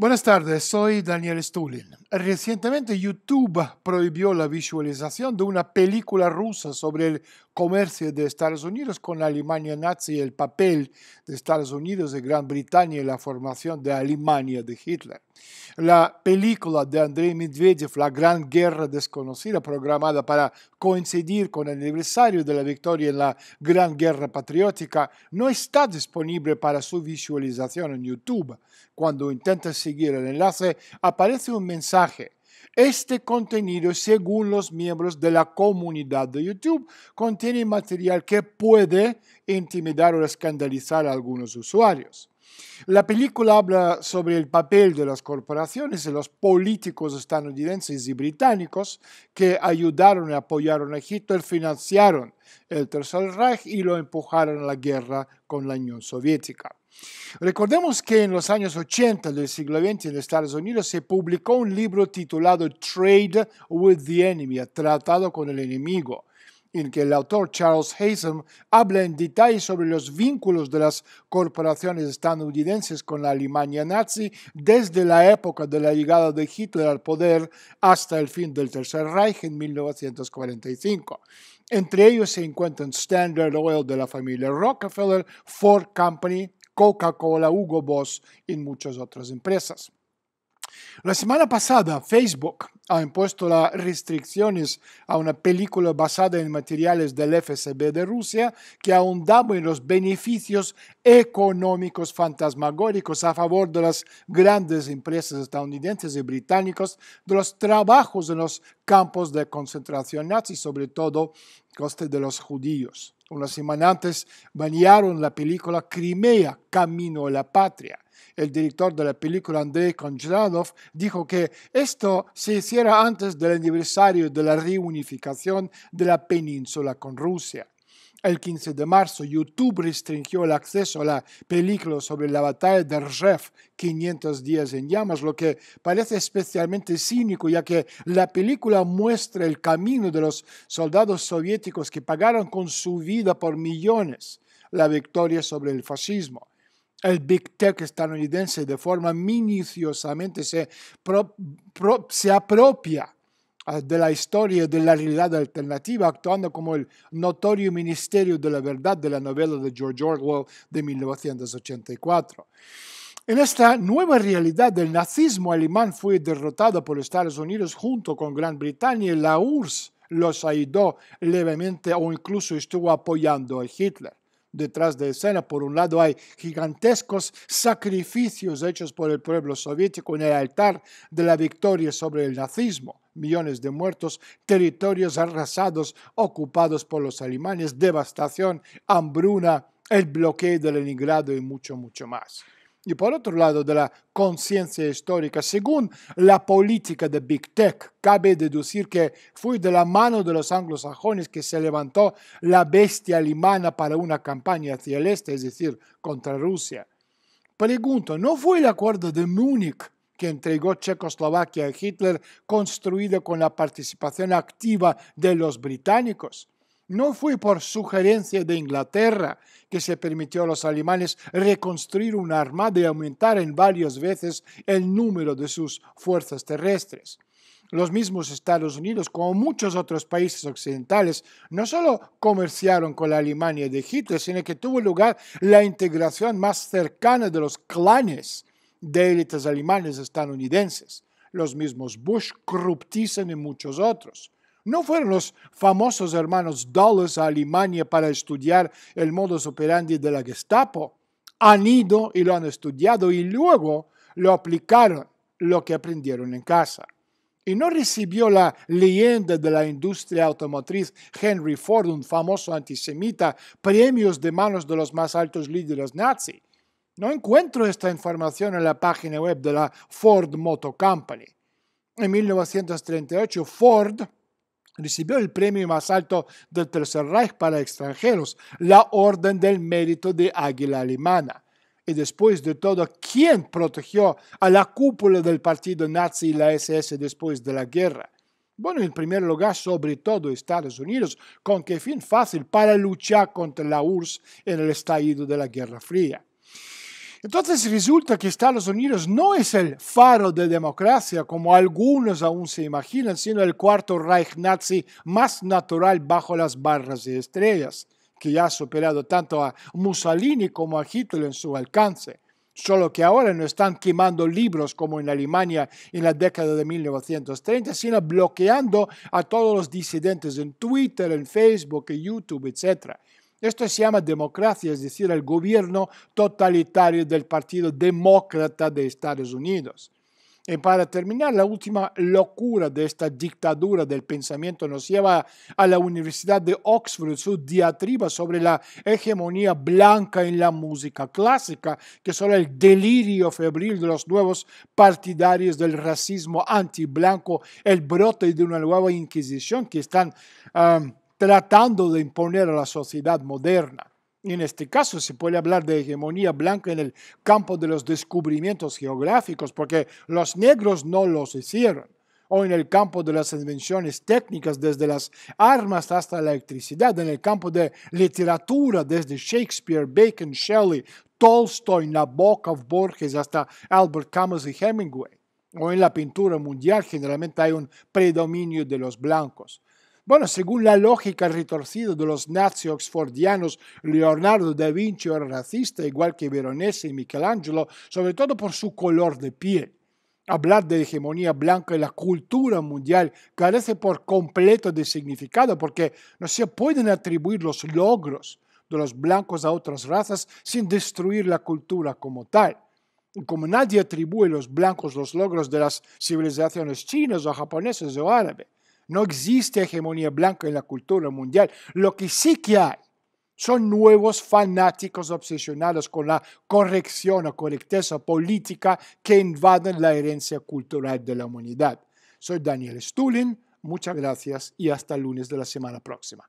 Buenas tardes, soy Daniel Stulin. Recientemente YouTube prohibió la visualización de una película rusa sobre el comercio de Estados Unidos con Alemania nazi y el papel de Estados Unidos, de Gran Bretaña en la formación de Alemania de Hitler. La película de Andrei Medvedev, La Gran Guerra Desconocida, programada para coincidir con el aniversario de la victoria en la Gran Guerra Patriótica, no está disponible para su visualización en YouTube. Cuando intentas seguir el enlace, aparece un mensaje. Este contenido, según los miembros de la comunidad de YouTube, contiene material que puede intimidar o escandalizar a algunos usuarios. La película habla sobre el papel de las corporaciones y los políticos estadounidenses y británicos que ayudaron y apoyaron a Hitler, financiaron el Tercer Reich y lo empujaron a la guerra con la Unión Soviética. Recordemos que en los años 80 del siglo XX en Estados Unidos se publicó un libro titulado Trade with the Enemy, Tratado con el Enemigo, en que el autor Charles Hazen habla en detalle sobre los vínculos de las corporaciones estadounidenses con la Alemania nazi desde la época de la llegada de Hitler al poder hasta el fin del Tercer Reich en 1945. Entre ellos se encuentran Standard Oil de la familia Rockefeller, Ford Company, Coca-Cola, Hugo Boss y muchas otras empresas. La semana pasada, Facebook ha impuesto las restricciones a una película basada en materiales del FSB de Rusia que ahondaba en los beneficios económicos fantasmagóricos a favor de las grandes empresas estadounidenses y británicas de los trabajos en los campos de concentración nazi, sobre todo coste de los judíos. Una semana antes banearon la película Crimea, Camino a la Patria el director de la película Andrei Konchalanov, dijo que esto se hiciera antes del aniversario de la reunificación de la península con Rusia. El 15 de marzo, YouTube restringió el acceso a la película sobre la batalla de Rzhev, 500 días en llamas, lo que parece especialmente cínico, ya que la película muestra el camino de los soldados soviéticos que pagaron con su vida por millones la victoria sobre el fascismo el Big Tech estadounidense de forma minuciosamente se, se apropia ah, de la historia de la realidad alternativa, actuando como el notorio ministerio de la verdad de la novela de George Orwell de 1984. En esta nueva realidad, del nazismo alemán fue derrotado por Estados Unidos junto con Gran Bretaña y la URSS los ayudó levemente o incluso estuvo apoyando a Hitler detrás de escena. Por un lado hay gigantescos sacrificios hechos por el pueblo soviético en el altar de la victoria sobre el nazismo. Millones de muertos, territorios arrasados, ocupados por los alemanes, devastación, hambruna, el bloqueo de Leningrado y mucho, mucho más y por otro lado de la conciencia histórica. Según la política de Big Tech, cabe deducir que fue de la mano de los anglosajones que se levantó la bestia alemana para una campaña hacia el este, es decir, contra Rusia. Pregunto, ¿no fue el acuerdo de Múnich que entregó Checoslovaquia a Hitler construido con la participación activa de los británicos? No fue por sugerencia de Inglaterra que se permitió a los alemanes reconstruir una armada y aumentar en varias veces el número de sus fuerzas terrestres. Los mismos Estados Unidos, como muchos otros países occidentales, no solo comerciaron con la Alemania de Hitler, sino que tuvo lugar la integración más cercana de los clanes de élites alemanes estadounidenses. Los mismos Bush, Kruptisen y muchos otros. No fueron los famosos hermanos Dulles a Alemania para estudiar el modus operandi de la Gestapo. Han ido y lo han estudiado y luego lo aplicaron, lo que aprendieron en casa. Y no recibió la leyenda de la industria automotriz Henry Ford, un famoso antisemita, premios de manos de los más altos líderes nazis. No encuentro esta información en la página web de la Ford Motor Company. En 1938, Ford Recibió el premio más alto del Tercer Reich para extranjeros, la Orden del Mérito de Águila Alemana. Y después de todo, ¿quién protegió a la cúpula del partido nazi y la SS después de la guerra? Bueno, en primer lugar, sobre todo Estados Unidos, con que fin fácil para luchar contra la URSS en el estallido de la Guerra Fría. Entonces resulta que Estados Unidos no es el faro de democracia como algunos aún se imaginan, sino el cuarto Reich nazi más natural bajo las barras de estrellas, que ya ha superado tanto a Mussolini como a Hitler en su alcance, solo que ahora no están quemando libros como en Alemania en la década de 1930, sino bloqueando a todos los disidentes en Twitter, en Facebook, en YouTube, etc. Esto se llama democracia, es decir, el gobierno totalitario del Partido Demócrata de Estados Unidos. Y para terminar, la última locura de esta dictadura del pensamiento nos lleva a la Universidad de Oxford, su diatriba sobre la hegemonía blanca en la música clásica, que son el delirio febril de los nuevos partidarios del racismo anti-blanco, el brote de una nueva inquisición que están tratando de imponer a la sociedad moderna. En este caso se puede hablar de hegemonía blanca en el campo de los descubrimientos geográficos, porque los negros no los hicieron, o en el campo de las invenciones técnicas, desde las armas hasta la electricidad, en el campo de literatura, desde Shakespeare, Bacon, Shelley, Tolstoy, Nabokov, Borges, hasta Albert Camus y Hemingway, o en la pintura mundial generalmente hay un predominio de los blancos. Bueno, según la lógica retorcida de los nazis oxfordianos, Leonardo da Vinci era racista, igual que Veronese y Michelangelo, sobre todo por su color de piel. Hablar de hegemonía blanca en la cultura mundial carece por completo de significado porque no se pueden atribuir los logros de los blancos a otras razas sin destruir la cultura como tal. Y como nadie atribuye a los blancos los logros de las civilizaciones chinas o japonesas o árabes, no existe hegemonía blanca en la cultura mundial. Lo que sí que hay son nuevos fanáticos obsesionados con la corrección o correcteza política que invaden la herencia cultural de la humanidad. Soy Daniel Stulin, muchas gracias y hasta el lunes de la semana próxima.